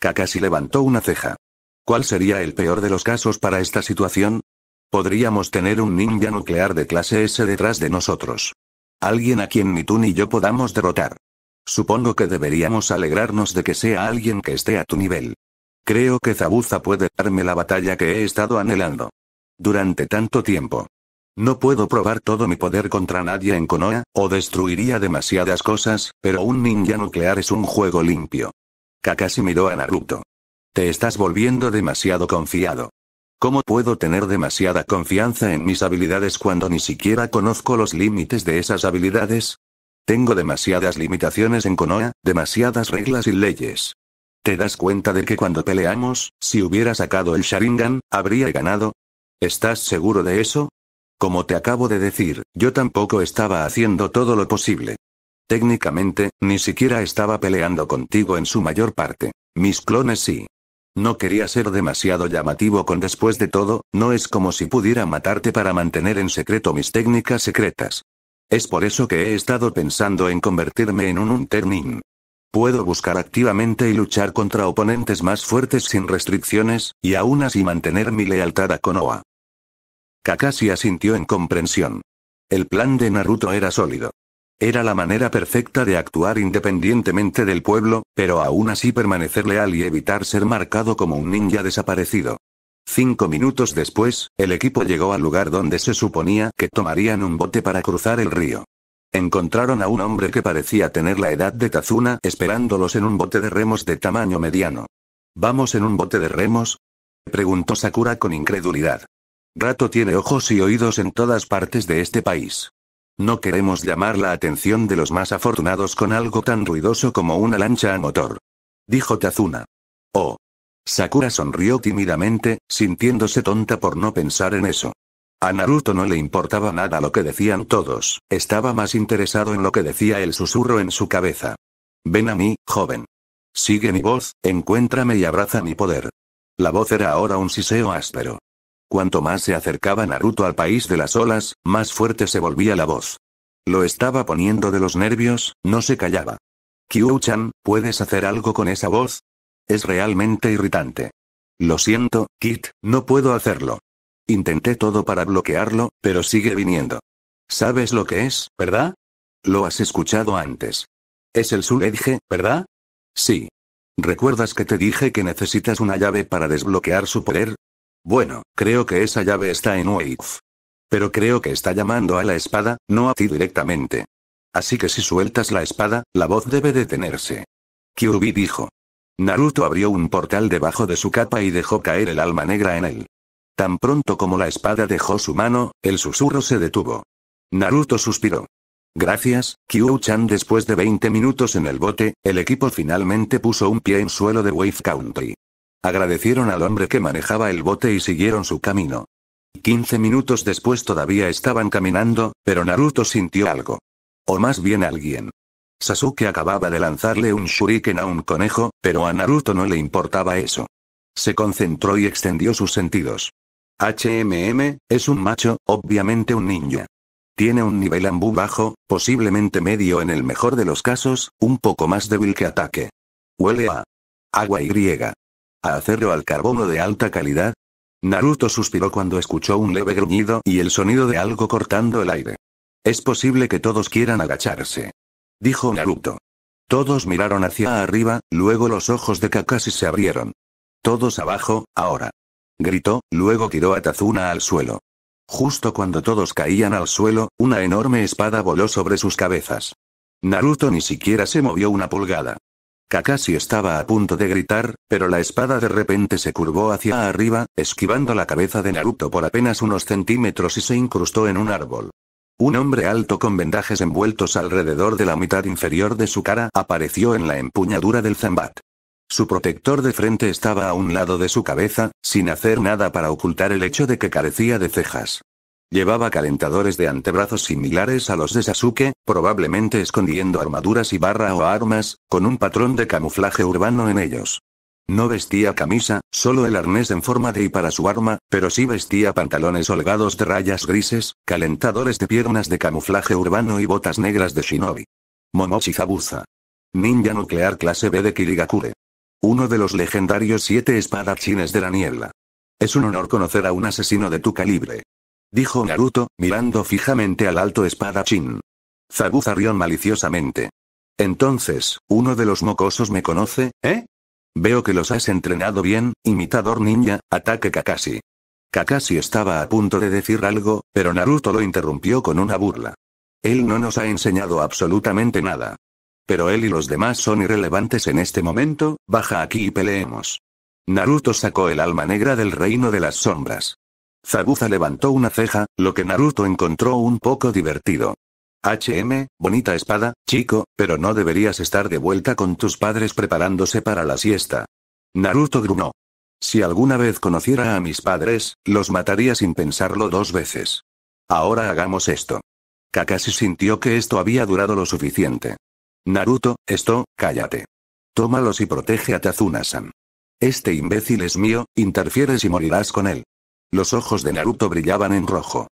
Kakashi levantó una ceja. ¿Cuál sería el peor de los casos para esta situación? Podríamos tener un ninja nuclear de clase S detrás de nosotros. Alguien a quien ni tú ni yo podamos derrotar. Supongo que deberíamos alegrarnos de que sea alguien que esté a tu nivel. Creo que Zabuza puede darme la batalla que he estado anhelando. Durante tanto tiempo. No puedo probar todo mi poder contra nadie en Konoha, o destruiría demasiadas cosas, pero un ninja nuclear es un juego limpio. Kakashi miró a Naruto. Te estás volviendo demasiado confiado. ¿Cómo puedo tener demasiada confianza en mis habilidades cuando ni siquiera conozco los límites de esas habilidades? Tengo demasiadas limitaciones en Konoha, demasiadas reglas y leyes. ¿Te das cuenta de que cuando peleamos, si hubiera sacado el Sharingan, habría ganado? ¿Estás seguro de eso? Como te acabo de decir, yo tampoco estaba haciendo todo lo posible. Técnicamente, ni siquiera estaba peleando contigo en su mayor parte. Mis clones sí, no quería ser demasiado llamativo con después de todo, no es como si pudiera matarte para mantener en secreto mis técnicas secretas. Es por eso que he estado pensando en convertirme en un Unternin. Puedo buscar activamente y luchar contra oponentes más fuertes sin restricciones, y aún así mantener mi lealtad a Konoha. Kakashi asintió en comprensión. El plan de Naruto era sólido. Era la manera perfecta de actuar independientemente del pueblo, pero aún así permanecer leal y evitar ser marcado como un ninja desaparecido. Cinco minutos después, el equipo llegó al lugar donde se suponía que tomarían un bote para cruzar el río. Encontraron a un hombre que parecía tener la edad de Tazuna esperándolos en un bote de remos de tamaño mediano. ¿Vamos en un bote de remos? preguntó Sakura con incredulidad. Rato tiene ojos y oídos en todas partes de este país. No queremos llamar la atención de los más afortunados con algo tan ruidoso como una lancha a motor. Dijo Tazuna. Oh. Sakura sonrió tímidamente, sintiéndose tonta por no pensar en eso. A Naruto no le importaba nada lo que decían todos, estaba más interesado en lo que decía el susurro en su cabeza. Ven a mí, joven. Sigue mi voz, encuéntrame y abraza mi poder. La voz era ahora un siseo áspero. Cuanto más se acercaba Naruto al país de las olas, más fuerte se volvía la voz. Lo estaba poniendo de los nervios, no se callaba. kyu ¿puedes hacer algo con esa voz? Es realmente irritante. Lo siento, Kit, no puedo hacerlo. Intenté todo para bloquearlo, pero sigue viniendo. ¿Sabes lo que es, verdad? Lo has escuchado antes. Es el Edge, ¿verdad? Sí. ¿Recuerdas que te dije que necesitas una llave para desbloquear su poder? Bueno, creo que esa llave está en Wave. Pero creo que está llamando a la espada, no a ti directamente. Así que si sueltas la espada, la voz debe detenerse. Kyuubi dijo. Naruto abrió un portal debajo de su capa y dejó caer el alma negra en él. Tan pronto como la espada dejó su mano, el susurro se detuvo. Naruto suspiró. Gracias, Kyu-chan. Después de 20 minutos en el bote, el equipo finalmente puso un pie en suelo de Wave Country. Agradecieron al hombre que manejaba el bote y siguieron su camino. 15 minutos después todavía estaban caminando, pero Naruto sintió algo. O más bien alguien. Sasuke acababa de lanzarle un shuriken a un conejo, pero a Naruto no le importaba eso. Se concentró y extendió sus sentidos. HMM, es un macho, obviamente un ninja. Tiene un nivel ambú bajo, posiblemente medio en el mejor de los casos, un poco más débil que ataque. Huele a agua y ¿A acero al carbono de alta calidad? Naruto suspiró cuando escuchó un leve gruñido y el sonido de algo cortando el aire. Es posible que todos quieran agacharse. Dijo Naruto. Todos miraron hacia arriba, luego los ojos de Kakashi se abrieron. Todos abajo, ahora. Gritó, luego tiró a Tazuna al suelo. Justo cuando todos caían al suelo, una enorme espada voló sobre sus cabezas. Naruto ni siquiera se movió una pulgada. Kakashi estaba a punto de gritar, pero la espada de repente se curvó hacia arriba, esquivando la cabeza de Naruto por apenas unos centímetros y se incrustó en un árbol. Un hombre alto con vendajes envueltos alrededor de la mitad inferior de su cara apareció en la empuñadura del Zambat. Su protector de frente estaba a un lado de su cabeza, sin hacer nada para ocultar el hecho de que carecía de cejas. Llevaba calentadores de antebrazos similares a los de Sasuke, probablemente escondiendo armaduras y barra o armas, con un patrón de camuflaje urbano en ellos. No vestía camisa, solo el arnés en forma de y para su arma, pero sí vestía pantalones holgados de rayas grises, calentadores de piernas de camuflaje urbano y botas negras de shinobi. Momochi Zabuza. Ninja nuclear clase B de Kirigakure. Uno de los legendarios siete espadachines de la niebla. Es un honor conocer a un asesino de tu calibre. Dijo Naruto, mirando fijamente al alto espadachín. Zabuza rió maliciosamente. Entonces, uno de los mocosos me conoce, ¿eh? Veo que los has entrenado bien, imitador ninja, ataque Kakashi. Kakashi estaba a punto de decir algo, pero Naruto lo interrumpió con una burla. Él no nos ha enseñado absolutamente nada. Pero él y los demás son irrelevantes en este momento, baja aquí y peleemos. Naruto sacó el alma negra del reino de las sombras. Zabuza levantó una ceja, lo que Naruto encontró un poco divertido. HM, bonita espada, chico, pero no deberías estar de vuelta con tus padres preparándose para la siesta. Naruto grunó. Si alguna vez conociera a mis padres, los mataría sin pensarlo dos veces. Ahora hagamos esto. Kakashi sintió que esto había durado lo suficiente. Naruto, esto, cállate. Tómalos y protege a Tazuna-san. Este imbécil es mío, interfieres y morirás con él. Los ojos de Naruto brillaban en rojo.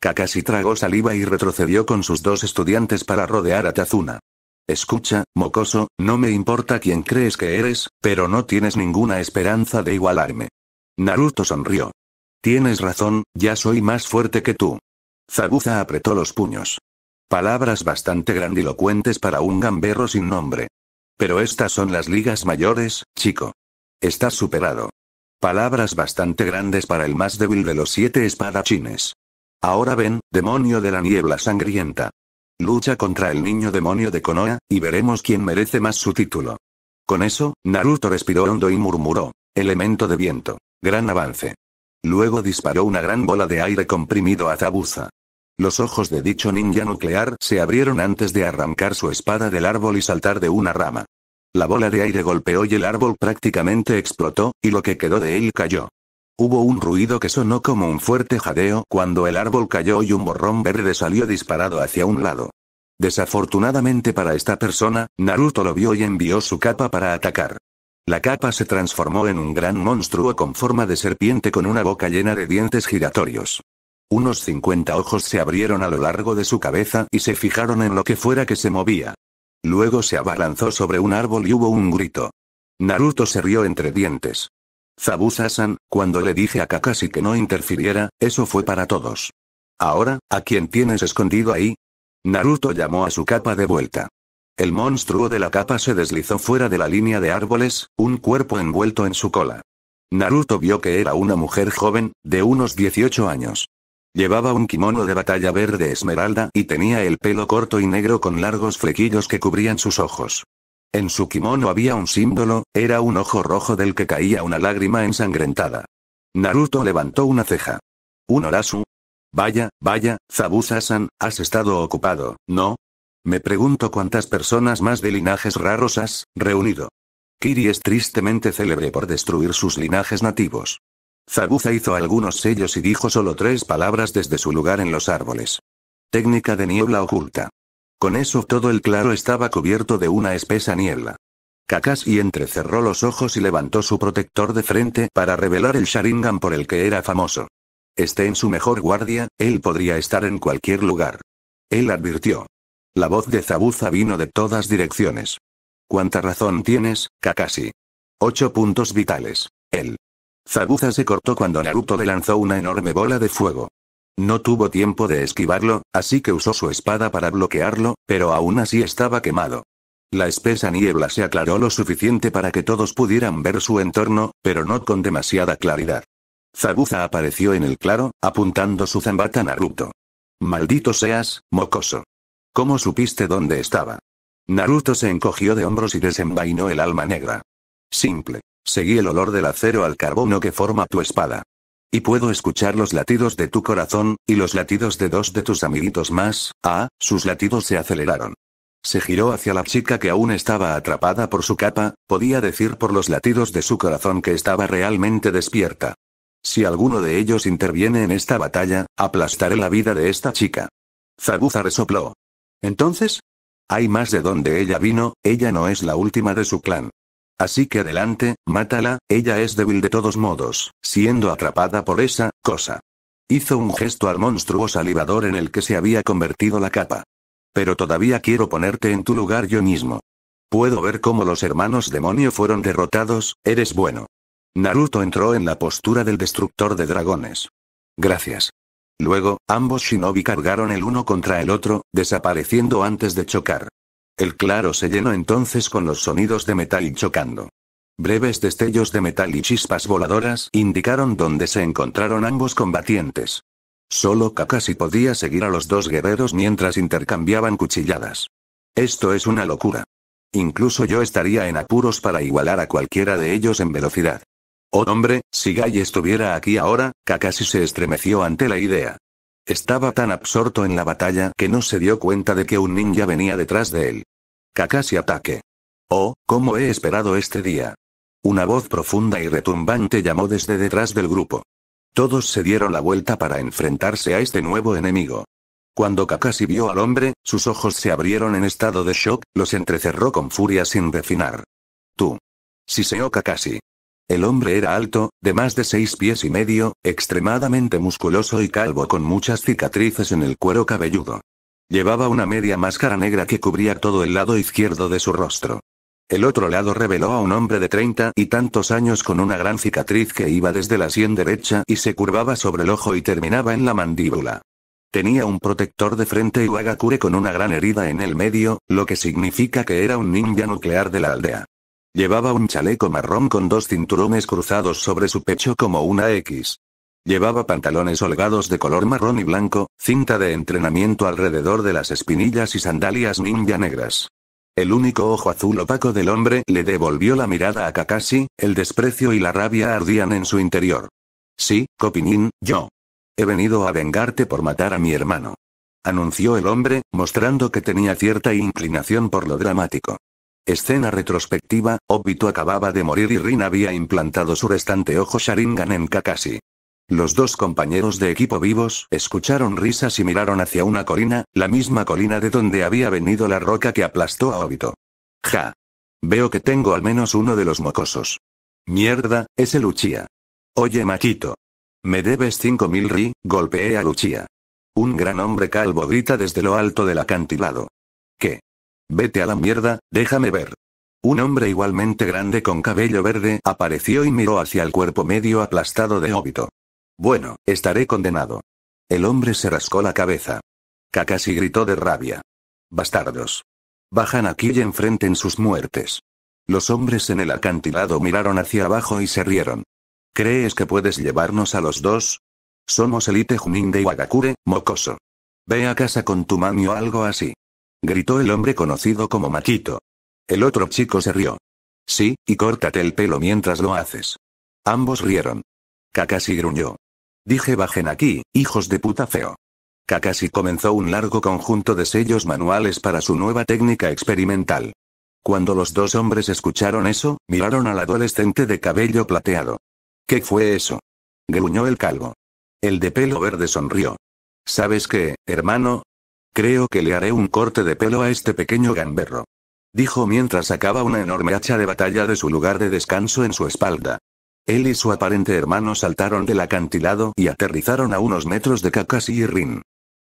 Kakashi tragó saliva y retrocedió con sus dos estudiantes para rodear a Tazuna. Escucha, mocoso, no me importa quién crees que eres, pero no tienes ninguna esperanza de igualarme. Naruto sonrió. Tienes razón, ya soy más fuerte que tú. Zabuza apretó los puños. Palabras bastante grandilocuentes para un gamberro sin nombre. Pero estas son las ligas mayores, chico. Estás superado. Palabras bastante grandes para el más débil de los siete espadachines. Ahora ven, demonio de la niebla sangrienta. Lucha contra el niño demonio de Konoha, y veremos quién merece más su título. Con eso, Naruto respiró hondo y murmuró. Elemento de viento. Gran avance. Luego disparó una gran bola de aire comprimido a Zabuza. Los ojos de dicho ninja nuclear se abrieron antes de arrancar su espada del árbol y saltar de una rama. La bola de aire golpeó y el árbol prácticamente explotó, y lo que quedó de él cayó. Hubo un ruido que sonó como un fuerte jadeo cuando el árbol cayó y un borrón verde salió disparado hacia un lado. Desafortunadamente para esta persona, Naruto lo vio y envió su capa para atacar. La capa se transformó en un gran monstruo con forma de serpiente con una boca llena de dientes giratorios. Unos 50 ojos se abrieron a lo largo de su cabeza y se fijaron en lo que fuera que se movía. Luego se abalanzó sobre un árbol y hubo un grito. Naruto se rió entre dientes. Zabuza-san, cuando le dije a Kakashi que no interfiriera, eso fue para todos. Ahora, ¿a quién tienes escondido ahí? Naruto llamó a su capa de vuelta. El monstruo de la capa se deslizó fuera de la línea de árboles, un cuerpo envuelto en su cola. Naruto vio que era una mujer joven, de unos 18 años. Llevaba un kimono de batalla verde esmeralda y tenía el pelo corto y negro con largos flequillos que cubrían sus ojos. En su kimono había un símbolo, era un ojo rojo del que caía una lágrima ensangrentada. Naruto levantó una ceja. ¿Un Orasu? Vaya, vaya, Zabuza-san, has estado ocupado, ¿no? Me pregunto cuántas personas más de linajes raros has reunido. Kiri es tristemente célebre por destruir sus linajes nativos. Zabuza hizo algunos sellos y dijo solo tres palabras desde su lugar en los árboles. Técnica de niebla oculta. Con eso todo el claro estaba cubierto de una espesa niebla. Kakashi entrecerró los ojos y levantó su protector de frente para revelar el Sharingan por el que era famoso. Esté en su mejor guardia, él podría estar en cualquier lugar. Él advirtió. La voz de Zabuza vino de todas direcciones. ¿Cuánta razón tienes, Kakashi? Ocho puntos vitales. Él. Zabuza se cortó cuando Naruto le lanzó una enorme bola de fuego. No tuvo tiempo de esquivarlo, así que usó su espada para bloquearlo, pero aún así estaba quemado. La espesa niebla se aclaró lo suficiente para que todos pudieran ver su entorno, pero no con demasiada claridad. Zabuza apareció en el claro, apuntando su zambata a Naruto. Maldito seas, mocoso. ¿Cómo supiste dónde estaba? Naruto se encogió de hombros y desenvainó el alma negra. Simple. Seguí el olor del acero al carbono que forma tu espada. Y puedo escuchar los latidos de tu corazón, y los latidos de dos de tus amiguitos más, ah, sus latidos se aceleraron. Se giró hacia la chica que aún estaba atrapada por su capa, podía decir por los latidos de su corazón que estaba realmente despierta. Si alguno de ellos interviene en esta batalla, aplastaré la vida de esta chica. Zabuza resopló. Entonces, hay más de donde ella vino, ella no es la última de su clan. Así que adelante, mátala, ella es débil de todos modos, siendo atrapada por esa cosa. Hizo un gesto al monstruo salivador en el que se había convertido la capa. Pero todavía quiero ponerte en tu lugar yo mismo. Puedo ver cómo los hermanos demonio fueron derrotados, eres bueno. Naruto entró en la postura del destructor de dragones. Gracias. Luego, ambos shinobi cargaron el uno contra el otro, desapareciendo antes de chocar. El claro se llenó entonces con los sonidos de metal chocando. Breves destellos de metal y chispas voladoras indicaron dónde se encontraron ambos combatientes. Solo Kakashi podía seguir a los dos guerreros mientras intercambiaban cuchilladas. Esto es una locura. Incluso yo estaría en apuros para igualar a cualquiera de ellos en velocidad. Oh hombre, si Gai estuviera aquí ahora, Kakashi se estremeció ante la idea. Estaba tan absorto en la batalla que no se dio cuenta de que un ninja venía detrás de él. Kakashi ataque. Oh, cómo he esperado este día. Una voz profunda y retumbante llamó desde detrás del grupo. Todos se dieron la vuelta para enfrentarse a este nuevo enemigo. Cuando Kakashi vio al hombre, sus ojos se abrieron en estado de shock, los entrecerró con furia sin refinar. Tú. Siseo Kakashi. El hombre era alto, de más de seis pies y medio, extremadamente musculoso y calvo con muchas cicatrices en el cuero cabelludo. Llevaba una media máscara negra que cubría todo el lado izquierdo de su rostro. El otro lado reveló a un hombre de treinta y tantos años con una gran cicatriz que iba desde la sien derecha y se curvaba sobre el ojo y terminaba en la mandíbula. Tenía un protector de frente y Wagakure con una gran herida en el medio, lo que significa que era un ninja nuclear de la aldea. Llevaba un chaleco marrón con dos cinturones cruzados sobre su pecho como una X. Llevaba pantalones holgados de color marrón y blanco, cinta de entrenamiento alrededor de las espinillas y sandalias ninja negras. El único ojo azul opaco del hombre le devolvió la mirada a Kakashi, el desprecio y la rabia ardían en su interior. Sí, Kopinin, yo. He venido a vengarte por matar a mi hermano. Anunció el hombre, mostrando que tenía cierta inclinación por lo dramático. Escena retrospectiva, Obito acababa de morir y Rin había implantado su restante ojo Sharingan en Kakashi. Los dos compañeros de equipo vivos escucharon risas y miraron hacia una colina, la misma colina de donde había venido la roca que aplastó a Obito. Ja. Veo que tengo al menos uno de los mocosos. Mierda, es el Oye Machito! Me debes 5000 ri, golpeé a Uchiha. Un gran hombre calvo grita desde lo alto del acantilado. ¿Qué? Vete a la mierda, déjame ver. Un hombre igualmente grande con cabello verde apareció y miró hacia el cuerpo medio aplastado de óbito. Bueno, estaré condenado. El hombre se rascó la cabeza. Kakashi gritó de rabia. Bastardos. Bajan aquí y enfrenten sus muertes. Los hombres en el acantilado miraron hacia abajo y se rieron. ¿Crees que puedes llevarnos a los dos? Somos elite Junin de Wagakure, mocoso. Ve a casa con tu mami o algo así gritó el hombre conocido como Maquito. El otro chico se rió. Sí, y córtate el pelo mientras lo haces. Ambos rieron. Kakashi gruñó. Dije bajen aquí, hijos de puta feo. Kakashi comenzó un largo conjunto de sellos manuales para su nueva técnica experimental. Cuando los dos hombres escucharon eso, miraron al adolescente de cabello plateado. ¿Qué fue eso? gruñó el calvo. El de pelo verde sonrió. ¿Sabes qué, hermano? Creo que le haré un corte de pelo a este pequeño gamberro. Dijo mientras sacaba una enorme hacha de batalla de su lugar de descanso en su espalda. Él y su aparente hermano saltaron del acantilado y aterrizaron a unos metros de Kakashi y Rin.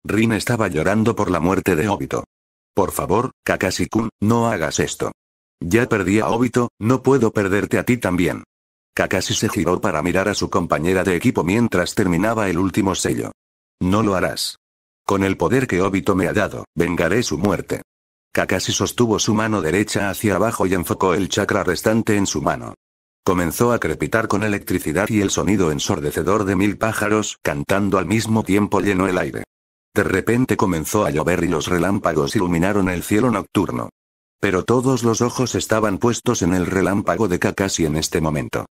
Rin estaba llorando por la muerte de Obito. Por favor, Kakashi-kun, no hagas esto. Ya perdí a Obito, no puedo perderte a ti también. Kakashi se giró para mirar a su compañera de equipo mientras terminaba el último sello. No lo harás. Con el poder que Obito me ha dado, vengaré su muerte. Kakashi sostuvo su mano derecha hacia abajo y enfocó el chakra restante en su mano. Comenzó a crepitar con electricidad y el sonido ensordecedor de mil pájaros, cantando al mismo tiempo llenó el aire. De repente comenzó a llover y los relámpagos iluminaron el cielo nocturno. Pero todos los ojos estaban puestos en el relámpago de Kakashi en este momento.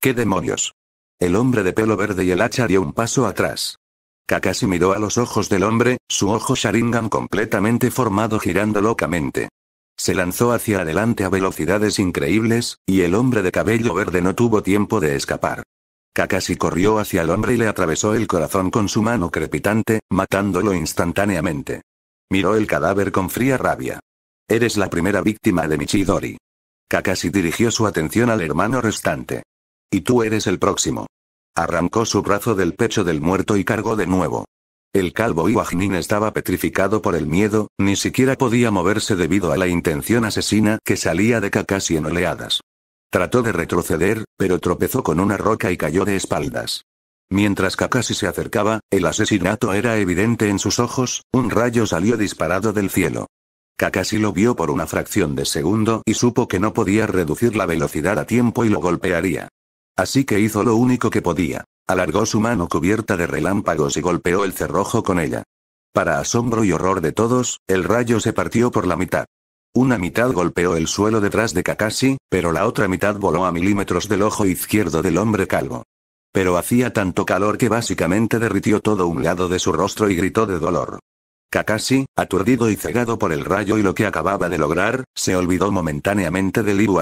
¿Qué demonios? El hombre de pelo verde y el hacha dio un paso atrás. Kakashi miró a los ojos del hombre, su ojo Sharingan completamente formado girando locamente. Se lanzó hacia adelante a velocidades increíbles, y el hombre de cabello verde no tuvo tiempo de escapar. Kakashi corrió hacia el hombre y le atravesó el corazón con su mano crepitante, matándolo instantáneamente. Miró el cadáver con fría rabia. Eres la primera víctima de Michidori. Kakashi dirigió su atención al hermano restante. Y tú eres el próximo. Arrancó su brazo del pecho del muerto y cargó de nuevo. El calvo Iwajnin estaba petrificado por el miedo, ni siquiera podía moverse debido a la intención asesina que salía de Kakashi en oleadas. Trató de retroceder, pero tropezó con una roca y cayó de espaldas. Mientras Kakashi se acercaba, el asesinato era evidente en sus ojos, un rayo salió disparado del cielo. Kakashi lo vio por una fracción de segundo y supo que no podía reducir la velocidad a tiempo y lo golpearía. Así que hizo lo único que podía. Alargó su mano cubierta de relámpagos y golpeó el cerrojo con ella. Para asombro y horror de todos, el rayo se partió por la mitad. Una mitad golpeó el suelo detrás de Kakashi, pero la otra mitad voló a milímetros del ojo izquierdo del hombre calvo. Pero hacía tanto calor que básicamente derritió todo un lado de su rostro y gritó de dolor. Kakashi, aturdido y cegado por el rayo y lo que acababa de lograr, se olvidó momentáneamente de Liu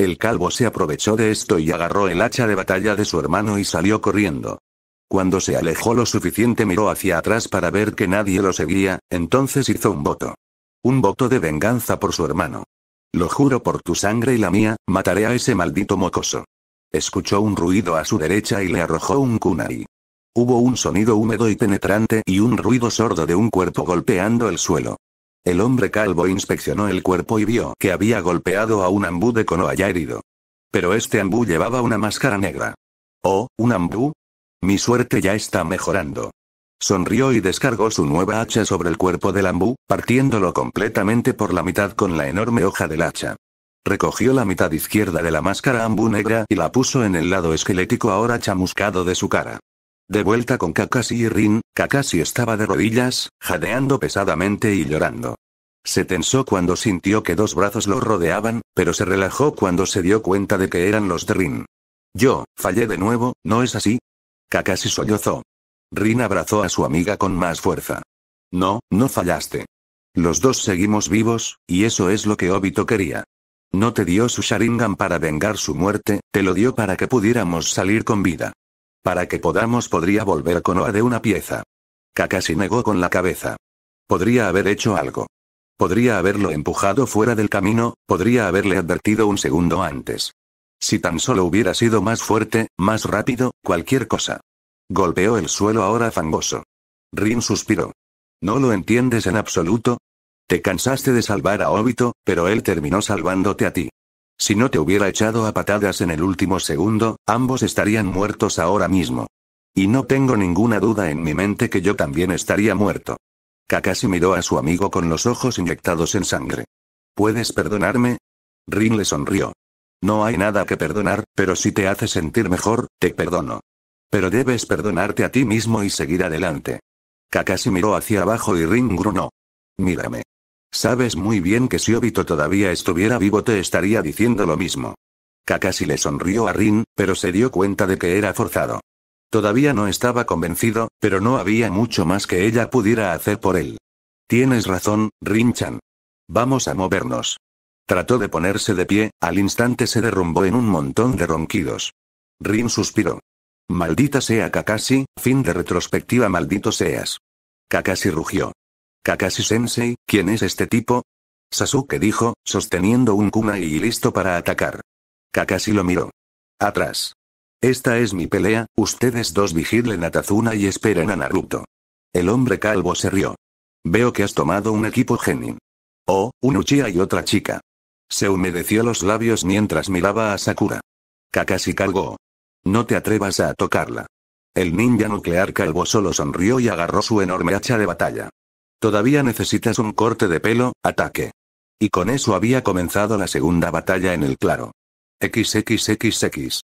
el calvo se aprovechó de esto y agarró el hacha de batalla de su hermano y salió corriendo. Cuando se alejó lo suficiente miró hacia atrás para ver que nadie lo seguía, entonces hizo un voto. Un voto de venganza por su hermano. Lo juro por tu sangre y la mía, mataré a ese maldito mocoso. Escuchó un ruido a su derecha y le arrojó un kunai. Hubo un sonido húmedo y penetrante y un ruido sordo de un cuerpo golpeando el suelo. El hombre calvo inspeccionó el cuerpo y vio que había golpeado a un ambú de cono allá herido. Pero este ambú llevaba una máscara negra. ¿Oh, un ambú? Mi suerte ya está mejorando. Sonrió y descargó su nueva hacha sobre el cuerpo del ambú, partiéndolo completamente por la mitad con la enorme hoja del hacha. Recogió la mitad izquierda de la máscara ambú negra y la puso en el lado esquelético ahora chamuscado de su cara. De vuelta con Kakashi y Rin, Kakashi estaba de rodillas, jadeando pesadamente y llorando. Se tensó cuando sintió que dos brazos lo rodeaban, pero se relajó cuando se dio cuenta de que eran los de Rin. Yo, fallé de nuevo, ¿no es así? Kakashi sollozó. Rin abrazó a su amiga con más fuerza. No, no fallaste. Los dos seguimos vivos, y eso es lo que Obito quería. No te dio su Sharingan para vengar su muerte, te lo dio para que pudiéramos salir con vida. Para que podamos podría volver con Oa de una pieza. Kakashi negó con la cabeza. Podría haber hecho algo. Podría haberlo empujado fuera del camino, podría haberle advertido un segundo antes. Si tan solo hubiera sido más fuerte, más rápido, cualquier cosa. Golpeó el suelo ahora fangoso. Rin suspiró. ¿No lo entiendes en absoluto? Te cansaste de salvar a Obito, pero él terminó salvándote a ti. Si no te hubiera echado a patadas en el último segundo, ambos estarían muertos ahora mismo. Y no tengo ninguna duda en mi mente que yo también estaría muerto. Kakashi miró a su amigo con los ojos inyectados en sangre. ¿Puedes perdonarme? Rin le sonrió. No hay nada que perdonar, pero si te hace sentir mejor, te perdono. Pero debes perdonarte a ti mismo y seguir adelante. Kakashi miró hacia abajo y Rin grunó. Mírame. Sabes muy bien que si Obito todavía estuviera vivo te estaría diciendo lo mismo. Kakashi le sonrió a Rin, pero se dio cuenta de que era forzado. Todavía no estaba convencido, pero no había mucho más que ella pudiera hacer por él. Tienes razón, Rin-chan. Vamos a movernos. Trató de ponerse de pie, al instante se derrumbó en un montón de ronquidos. Rin suspiró. Maldita sea Kakashi, fin de retrospectiva maldito seas. Kakashi rugió. Kakashi-sensei, ¿quién es este tipo? Sasuke dijo, sosteniendo un kunai y listo para atacar. Kakashi lo miró. Atrás. Esta es mi pelea, ustedes dos vigilen a Tazuna y esperen a Naruto. El hombre calvo se rió. Veo que has tomado un equipo genin. Oh, un Uchiha y otra chica. Se humedeció los labios mientras miraba a Sakura. Kakashi cargó. No te atrevas a tocarla. El ninja nuclear calvo solo sonrió y agarró su enorme hacha de batalla. Todavía necesitas un corte de pelo, ataque. Y con eso había comenzado la segunda batalla en el claro. XXXX.